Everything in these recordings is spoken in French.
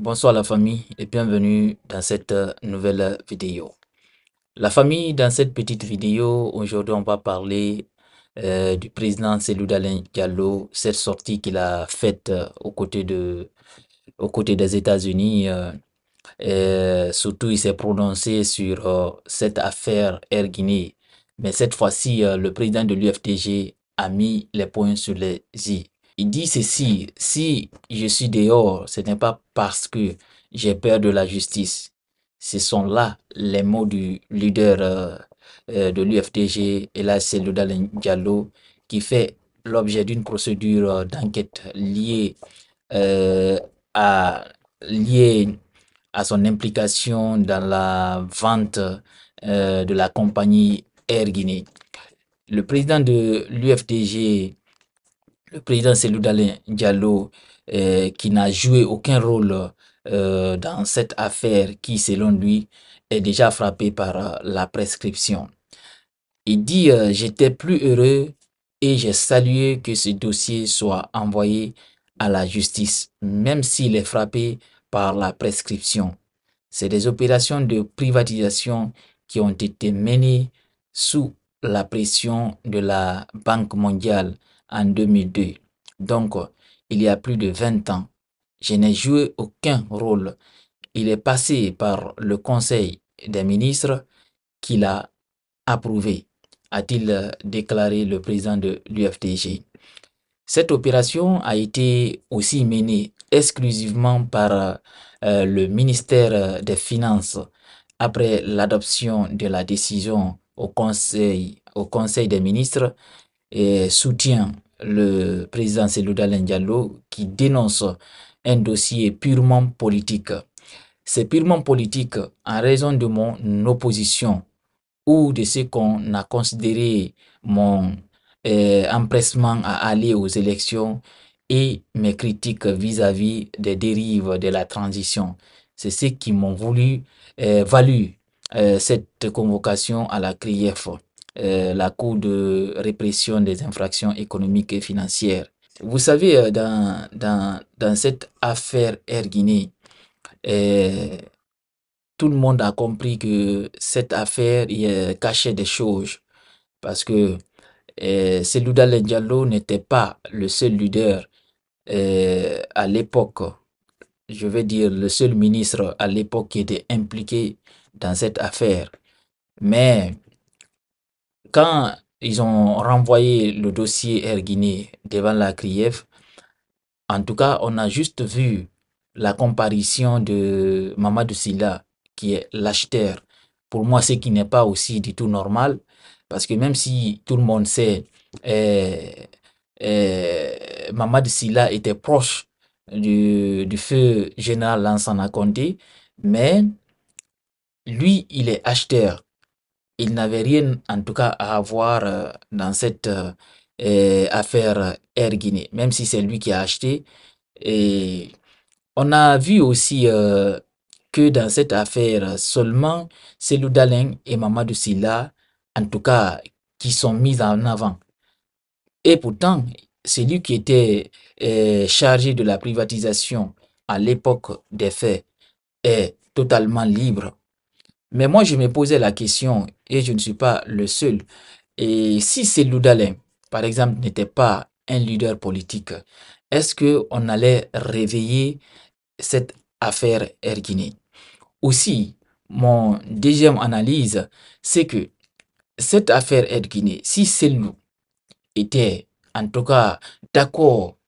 Bonsoir la famille et bienvenue dans cette euh, nouvelle vidéo. La famille, dans cette petite vidéo, aujourd'hui on va parler euh, du président Seloudalin Diallo, cette sortie qu'il a faite euh, aux côtés, de, des États-Unis. surtout, il s'est prononcé sur cette affaire Air Guinée. Mais cette fois-ci, le président de l'UFTG a mis les points sur les i. Il dit ceci, si je suis dehors, ce n'est pas parce que j'ai peur de la justice. Ce sont là les mots du leader euh, euh, de l'UFDG, et là c'est le Diallo, qui fait l'objet d'une procédure euh, d'enquête liée, à, liée à son implication dans la vente de la compagnie Air Guinée. Le président de l'UFDG, le président Seloudalin Diallo, euh, qui n'a joué aucun rôle euh, dans cette affaire qui, selon lui, est déjà frappée par euh, la prescription. Il dit J'étais plus heureux et j'ai salué que ce dossier soit envoyé à la justice, même s'il est frappé par la prescription. C'est des opérations de privatisation qui ont été menées sous la pression de la Banque mondiale en 2002. Donc, il y a plus de 20 ans, je n'ai joué aucun rôle. Il est passé par le Conseil des ministres qui l'a approuvé, a-t-il déclaré le président de l'UFTG. Cette opération a été aussi menée exclusivement par euh, le ministère des Finances après l'adoption de la décision au Conseil, au Conseil des ministres et soutient le président Seloudal Diallo qui dénonce un dossier purement politique. C'est purement politique en raison de mon opposition ou de ce qu'on a considéré mon euh, empressement à aller aux élections et mes critiques vis-à-vis des dérives de la transition. C'est ce qui m'ont voulu, euh, valu euh, cette convocation à la CRIEF. Euh, la Cour de répression des infractions économiques et financières. Vous savez, euh, dans, dans, cette affaire Air euh, tout le monde a compris que cette affaire cachait des choses. Parce que Seluda Lendiallo n'était pas le seul leader à l'époque, je veux dire le seul ministre à l'époque qui était impliqué dans cette affaire. Mais quand ils ont renvoyé le dossier Air devant la Kriev, en tout cas, on a juste vu la comparution de Mamadou Silla, qui est l'acheteur. Pour moi, ce qui n'est pas aussi du tout normal, parce que même si tout le monde sait, eh, eh, Mamadou Silla était proche du, feu général Lansana Conté, mais lui, il est acheteur il n'avait rien en tout cas à avoir euh, dans cette euh, euh, affaire Air Guinée, même si c'est lui qui a acheté. Et on a vu aussi que dans cette affaire, seulement c'est Daling et Mamadou Silla, en tout cas, qui sont mis en avant. Et pourtant, celui qui était chargé de la privatisation à l'époque des faits est totalement libre mais moi, je me posais la question, et je ne suis pas le seul. Et si Selou Dalin, par exemple, n'était pas un leader politique, est-ce qu'on allait réveiller cette affaire Air Aussi, mon deuxième analyse, c'est que cette affaire Air Guinée, si Selou était en tout cas d'accord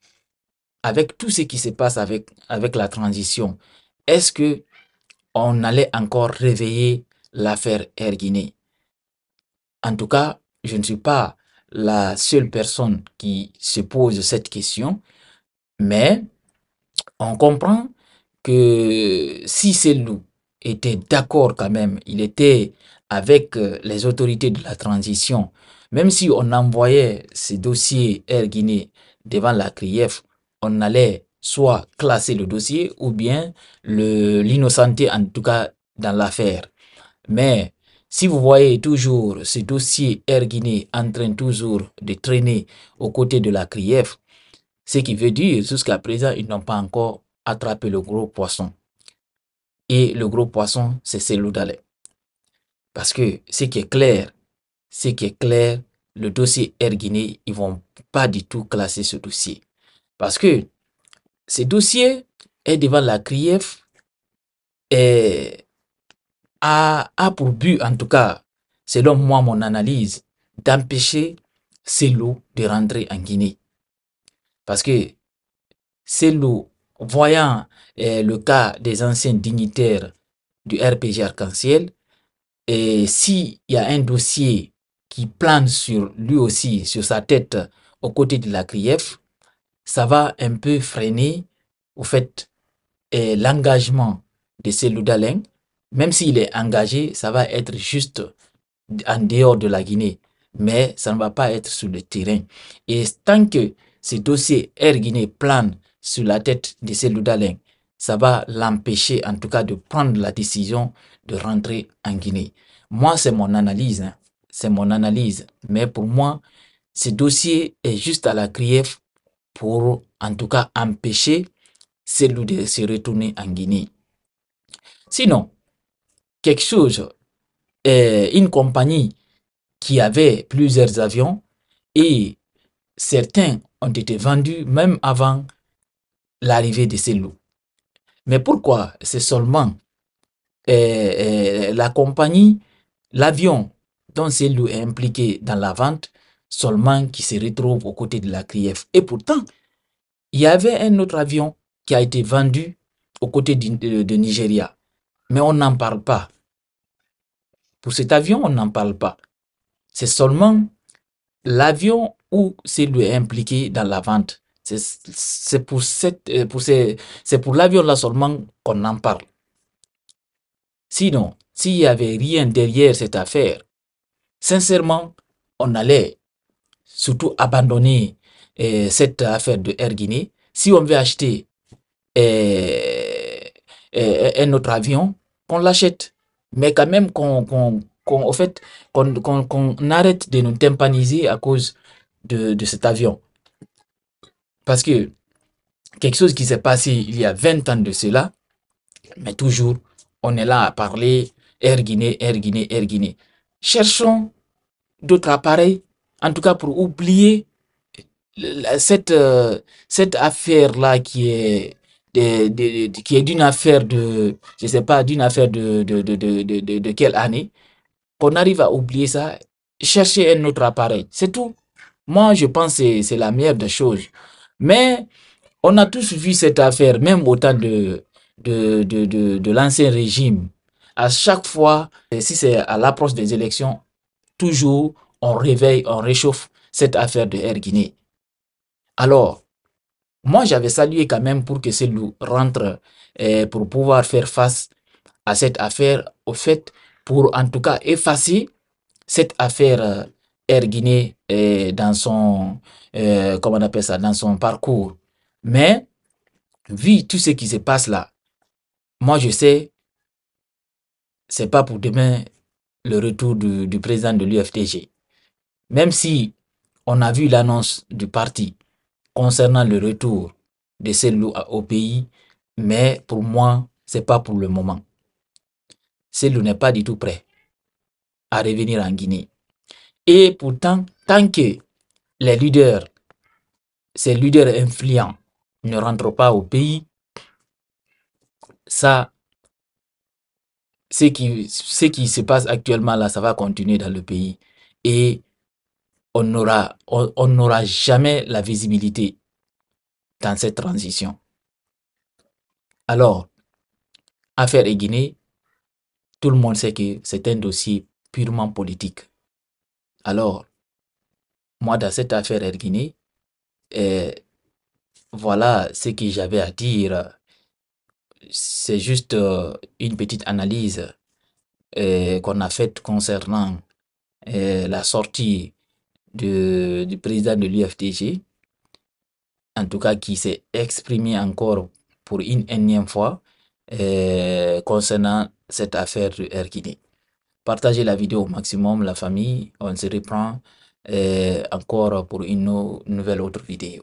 avec tout ce qui se passe avec, avec la transition, est-ce que on allait encore réveiller l'affaire Air Guinée. En tout cas, je ne suis pas la seule personne qui se pose cette question, mais on comprend que si ces loups était d'accord quand même, il était avec euh, les autorités de la transition, même si on envoyait ces dossiers Air Guinée devant la CRIEF, on allait soit classer le dossier ou bien l'innocenté en tout cas dans l'affaire. Mais si vous voyez toujours ce dossier Erguiné en train toujours de traîner aux côtés de la CRIEF, ce qui veut dire jusqu'à présent ils n'ont pas encore attrapé le gros poisson. Et le gros poisson, c'est d'aller Parce que ce qui est clair, ce qui est clair, le dossier Erguiné, Guinée, ils vont pas du tout classer ce dossier. Parce que ce dossier est devant la CRIEF et euh, a, pour but, en tout cas, selon moi, mon analyse, d'empêcher ces de rentrer en Guinée. Parce que ces voyant euh, le cas des anciens dignitaires du RPG Arc-en-Ciel, et s'il y a un dossier qui plane sur lui aussi, sur sa tête, aux côtés de la CRIEF, ça va un peu freiner, au fait, eh, l'engagement de ces Même s'il est engagé, ça va être juste en dehors de la Guinée, mais ça ne va pas être sur le terrain. Et tant que ce dossier Air Guinée plane sur la tête de ces Ling, ça va l'empêcher en tout cas de prendre la décision de rentrer en Guinée. Moi, c'est mon analyse, hein. c'est mon analyse. Mais pour moi, ce dossier est juste à la grief pour en tout cas empêcher loups de se retourner en Guinée. Sinon, quelque chose, euh, une compagnie qui avait plusieurs avions et certains ont été vendus même avant l'arrivée de ces loups. Mais pourquoi c'est seulement euh, euh, la compagnie, l'avion dont ces loups est impliqué dans la vente seulement qui se retrouve aux côtés de la Kiev. Et pourtant, il y avait un autre avion qui a été vendu aux côtés de, Nigeria. Mais on n'en parle pas. Pour cet avion, on n'en parle pas. C'est seulement l'avion où c'est lui impliqué dans la vente. C'est pour, cette, euh, pour, pour l'avion-là seulement qu'on en parle. Sinon, s'il n'y avait rien derrière cette affaire, sincèrement, on allait surtout abandonner eh, cette affaire de Air Guinée. Si on veut acheter eh, eh, un autre avion, qu'on l'achète. Mais quand même qu'on arrête de nous tympaniser à cause de, de cet avion. Parce que quelque chose qui s'est passé il y a 20 ans de cela, mais toujours, on est là à parler Air Guinée, Air Guinée, Air Guinée. Cherchons d'autres appareils en tout cas pour oublier cette, cette affaire-là qui est qui est d'une affaire de, je sais pas, d'une affaire de, de, quelle année, qu'on arrive à oublier ça, chercher un autre appareil. C'est tout. Moi, je pense que c'est la meilleure des choses. Mais on a tous vu cette affaire, même au temps de, de, l'ancien régime. À chaque fois, si c'est à l'approche des élections, toujours on réveille, on réchauffe cette affaire de Air Guinée. Alors, moi, j'avais salué quand même pour que ce loup rentre euh, pour pouvoir faire face à cette affaire, au fait, pour en tout cas effacer cette affaire euh, Air Guinée euh, dans son, on appelle ça, dans son parcours. Mais, vu tout ce qui se passe là, moi, je sais, c'est pas pour demain le retour du président de l'UFTG. Même si on a vu l'annonce du parti concernant le retour de ces loups au pays, mais pour moi, ce n'est pas pour le moment. Ces loups n'est pas du tout prêt à revenir en Guinée. Et pourtant, tant que les leaders, ces leaders influents ne rentrent pas au pays, ça, ce qui, ce qui se passe actuellement là, ça va continuer dans le pays. Et on n'aura jamais la visibilité dans cette transition. Alors, affaire tout le monde sait que c'est un dossier purement politique. Alors, moi, dans cette affaire et eh, voilà ce que j'avais à dire. C'est juste euh, une petite analyse eh, qu'on a faite concernant eh, la sortie de, du président de l'UFTG, en tout cas qui s'est exprimé encore pour une énième fois euh, concernant cette affaire du Air Partagez la vidéo au maximum, la famille. On se reprend euh, encore pour une nouvelle autre vidéo.